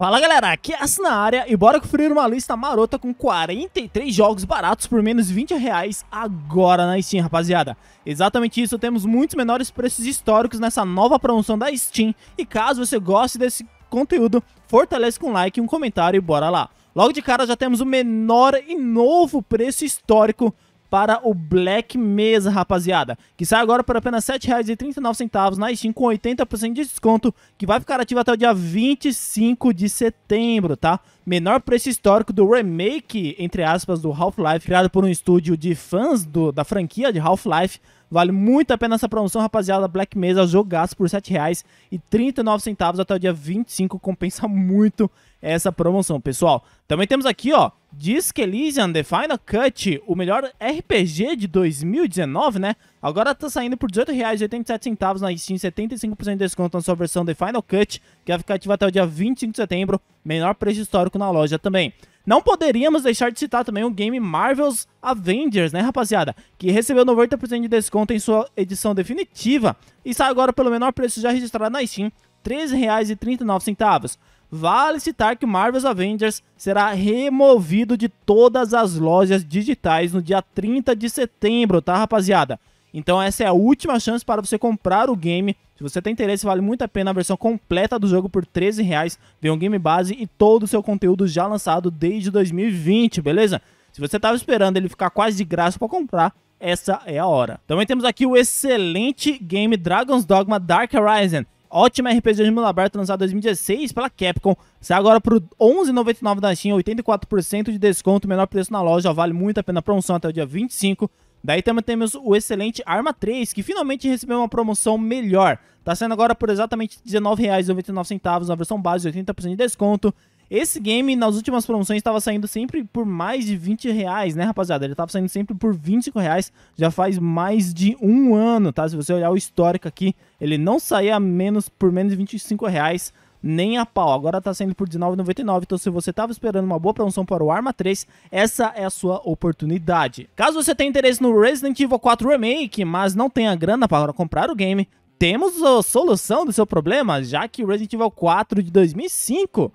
Fala galera, aqui é a na área e bora conferir uma lista marota com 43 jogos baratos por menos 20 reais agora na Steam, rapaziada. Exatamente isso, temos muitos menores preços históricos nessa nova promoção da Steam e caso você goste desse conteúdo, fortaleça com um like, um comentário e bora lá. Logo de cara já temos o menor e novo preço histórico para o Black Mesa, rapaziada, que sai agora por apenas R$ 7,39 na Steam com 80% de desconto, que vai ficar ativo até o dia 25 de setembro, tá? Menor preço histórico do remake, entre aspas, do Half-Life, criado por um estúdio de fãs do, da franquia de Half-Life, Vale muito a pena essa promoção, rapaziada. Black Mesa, jogaço por R$ 7,39 até o dia 25. Compensa muito essa promoção, pessoal. Também temos aqui, ó, Disque Elysium The Final Cut, o melhor RPG de 2019, né? Agora tá saindo por R$18,87 na Steam, 75% de desconto na sua versão The Final Cut, que vai ficar ativa até o dia 25 de setembro, menor preço histórico na loja também. Não poderíamos deixar de citar também o game Marvel's Avengers, né, rapaziada? Que recebeu 90% de desconto em sua edição definitiva e sai agora pelo menor preço já registrado na Steam, R$ 13,39. Vale citar que o Marvel's Avengers será removido de todas as lojas digitais no dia 30 de setembro, tá, rapaziada? Então essa é a última chance para você comprar o game. Se você tem interesse, vale muito a pena a versão completa do jogo por 13 reais. Vem um game base e todo o seu conteúdo já lançado desde 2020, beleza? Se você estava esperando ele ficar quase de graça para comprar, essa é a hora. Também temos aqui o excelente game Dragon's Dogma Dark Horizon. Ótima RPG de mundo aberto lançado em 2016 pela Capcom. Sai agora por 11,99 da Steam, 84% de desconto, menor preço na loja. Vale muito a pena a promoção até o dia 25. Daí também temos o excelente Arma 3, que finalmente recebeu uma promoção melhor. Tá saindo agora por exatamente R$19,99 na versão base, 80% de desconto. Esse game, nas últimas promoções, estava saindo sempre por mais de 20 reais, né, rapaziada? Ele estava saindo sempre por 25 reais, já faz mais de um ano, tá? Se você olhar o histórico aqui, ele não saía menos por menos de 25 reais nem a pau. Agora tá saindo por R$19,99. Então, se você tava esperando uma boa promoção para o Arma 3, essa é a sua oportunidade. Caso você tenha interesse no Resident Evil 4 Remake, mas não tenha grana para comprar o game, temos a solução do seu problema, já que o Resident Evil 4 de 2005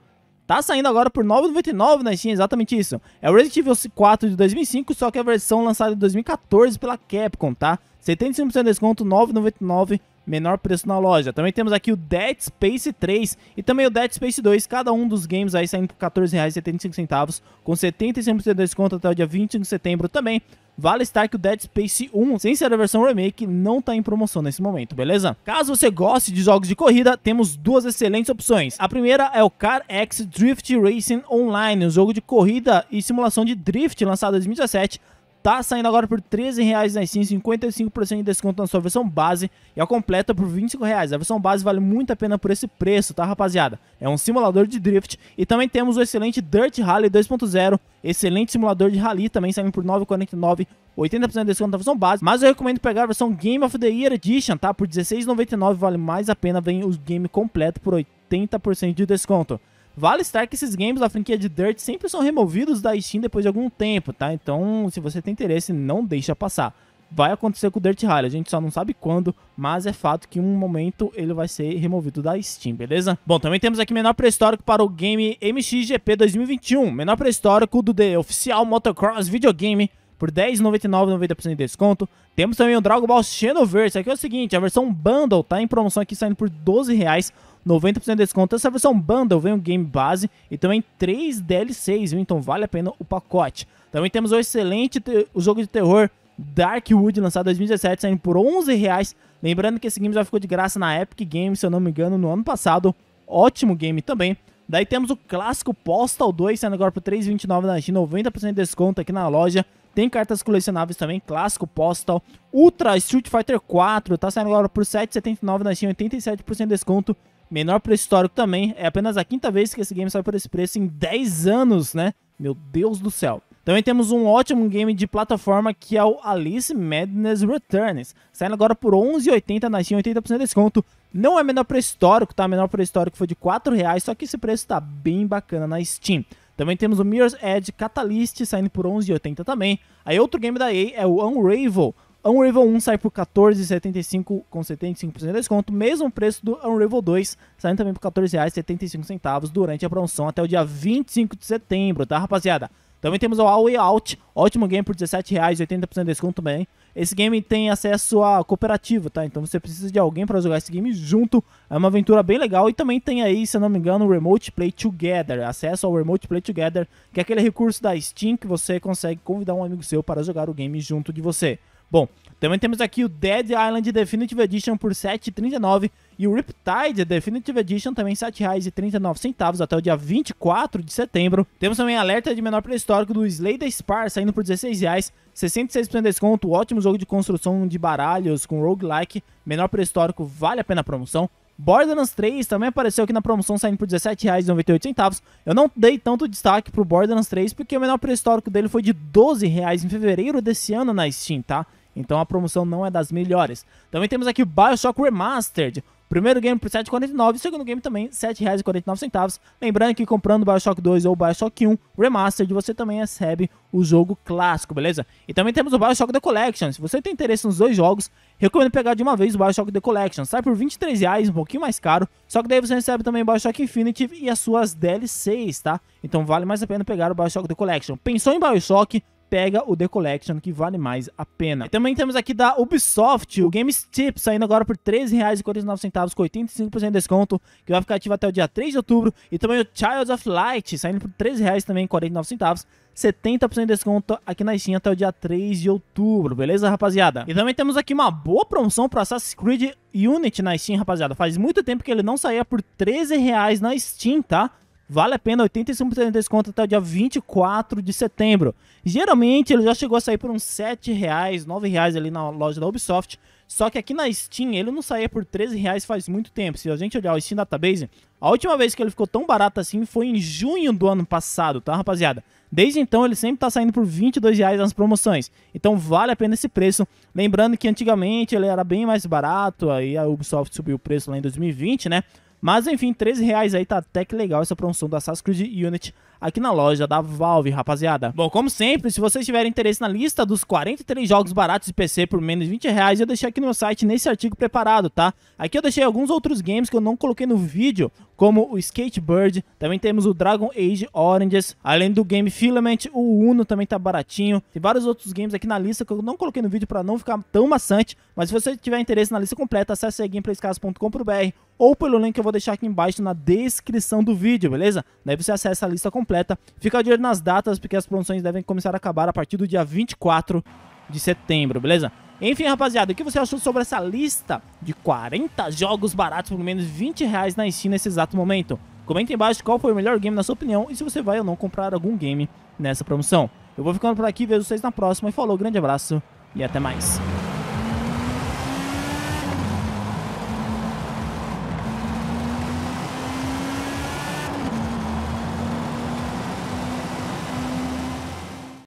Tá saindo agora por 9,99 na Steam, exatamente isso. É o Resident Evil 4 de 2005, só que é a versão lançada em 2014 pela Capcom, tá? 75% de desconto, 9,99 menor preço na loja. Também temos aqui o Dead Space 3 e também o Dead Space 2, cada um dos games aí saindo por R$14,75, com 75% de desconto até o dia 25 de setembro também. Vale estar que o Dead Space 1, sem ser a versão remake, não está em promoção nesse momento, beleza? Caso você goste de jogos de corrida, temos duas excelentes opções. A primeira é o Car X Drift Racing Online, um jogo de corrida e simulação de drift lançado em 2017, Tá saindo agora por R$13,00 na Steam, 55% de desconto na sua versão base e a completa por R$25,00. A versão base vale muito a pena por esse preço, tá rapaziada? É um simulador de drift e também temos o excelente Dirt Rally 2.0, excelente simulador de rally, também saindo por R$9,49, 80% de desconto na versão base. Mas eu recomendo pegar a versão Game of the Year Edition, tá? Por R$16,99 vale mais a pena, vem o game completo por 80% de desconto. Vale estar que esses games da franquia de Dirt sempre são removidos da Steam depois de algum tempo, tá? Então, se você tem interesse, não deixa passar. Vai acontecer com o Dirt Rally, a gente só não sabe quando, mas é fato que em um momento ele vai ser removido da Steam, beleza? Bom, também temos aqui menor pré-histórico para o game MXGP 2021, menor pré-histórico do The Oficial Motocross Videogame por R$10,99, 90% de desconto. Temos também o Dragon Ball Xenoverse, aqui é o seguinte, a versão Bundle tá em promoção aqui saindo por R$12,00. 90% de desconto. Essa versão bundle vem o um game base e também 3 DLCs, viu? então vale a pena o pacote. Também temos o excelente o jogo de terror Darkwood, lançado em 2017, saindo por 11 reais. Lembrando que esse game já ficou de graça na Epic Games, se eu não me engano, no ano passado. Ótimo game também. Daí temos o clássico Postal 2, saindo agora por 3,29 na China, 90% de desconto aqui na loja. Tem cartas colecionáveis também, clássico, postal, Ultra Street Fighter 4, tá saindo agora por 7,79 na Steam, 87% de desconto, menor preço histórico também. É apenas a quinta vez que esse game sai por esse preço em 10 anos, né? Meu Deus do céu. Também temos um ótimo game de plataforma que é o Alice Madness Returns, saindo agora por 11,80 na Steam, 80% de desconto. Não é menor preço histórico, tá? Menor preço histórico foi de R$ reais, só que esse preço tá bem bacana na Steam. Também temos o Mirror's Edge Catalyst saindo por 11,80 também. Aí outro game da EA é o Unravel. Unravel 1 sai por 14,75 com 75% de desconto, mesmo preço do Unravel 2, saindo também por R$14,75 durante a promoção até o dia 25 de setembro, tá rapaziada? Também temos o All Way Out, ótimo game por R$17,80% de desconto também. Esse game tem acesso a cooperativo, tá? Então você precisa de alguém para jogar esse game junto. É uma aventura bem legal e também tem aí, se eu não me engano, o Remote Play Together, acesso ao Remote Play Together, que é aquele recurso da Steam que você consegue convidar um amigo seu para jogar o game junto de você. Bom, também temos aqui o Dead Island Definitive Edition por 7,39 e o Riptide Definitive Edition também R$ 7,39 até o dia 24 de setembro. Temos também alerta de menor pré-histórico do Slay the Spar saindo por R$ 16,00, 66% de desconto, ótimo jogo de construção de baralhos com roguelike, menor pré-histórico, vale a pena a promoção. Borderlands 3 também apareceu aqui na promoção saindo por R$17,98. Eu não dei tanto destaque pro Borderlands 3 porque o menor pré-histórico dele foi de R$12 em fevereiro desse ano na Steam, tá? Então a promoção não é das melhores. Também temos aqui o Bioshock Remastered, Primeiro game por 7,49, segundo game também R$ 7,49. Lembrando que comprando BioShock 2 ou BioShock 1 Remastered, você também recebe o jogo clássico, beleza? E também temos o BioShock The Collection. Se você tem interesse nos dois jogos, recomendo pegar de uma vez o BioShock The Collection. Sai por R$ reais, um pouquinho mais caro, só que daí você recebe também o BioShock Infinity e as suas DLCs, tá? Então vale mais a pena pegar o BioShock The Collection. Pensou em BioShock, pega o The Collection, que vale mais a pena. E também temos aqui da Ubisoft, o Game Tip, saindo agora por R$13,49 com 85% de desconto, que vai ficar ativo até o dia 3 de outubro. E também o Child of Light, saindo por R$13,49, também, centavos. 70% de desconto aqui na Steam até o dia 3 de outubro, beleza, rapaziada? E também temos aqui uma boa promoção para Assassin's Creed Unity na Steam, rapaziada. Faz muito tempo que ele não saía por R$13,00 reais na Steam, tá? Vale a pena 85% de desconto até o dia 24 de setembro. Geralmente ele já chegou a sair por uns 7 reais, 9 reais ali na loja da Ubisoft. Só que aqui na Steam ele não saía por 13 reais faz muito tempo. Se a gente olhar o Steam Database, a última vez que ele ficou tão barato assim foi em junho do ano passado, tá rapaziada? Desde então ele sempre tá saindo por 22 reais nas promoções. Então vale a pena esse preço. Lembrando que antigamente ele era bem mais barato, aí a Ubisoft subiu o preço lá em 2020, né? Mas enfim, 13 reais aí tá até que legal essa promoção da Assassin's Creed Unity aqui na loja da Valve, rapaziada. Bom, como sempre, se vocês tiverem interesse na lista dos 43 jogos baratos de PC por menos de 20 reais, eu deixei aqui no meu site nesse artigo preparado, tá? Aqui eu deixei alguns outros games que eu não coloquei no vídeo, como o Skatebird, também temos o Dragon Age Oranges, além do game Filament, o Uno também tá baratinho. Tem vários outros games aqui na lista que eu não coloquei no vídeo para não ficar tão maçante, mas se você tiver interesse na lista completa, acesse aí gameplayscasa.com.br ou pelo link que eu vou deixar aqui embaixo na descrição do vídeo, beleza? Daí você acessa a lista completa. Fica de olho nas datas, porque as promoções devem começar a acabar a partir do dia 24 de setembro, beleza? Enfim, rapaziada, o que você achou sobre essa lista de 40 jogos baratos por menos 20 reais na Steam nesse exato momento? Comenta embaixo qual foi o melhor game na sua opinião e se você vai ou não comprar algum game nessa promoção. Eu vou ficando por aqui, vejo vocês na próxima e falou, grande abraço e até mais.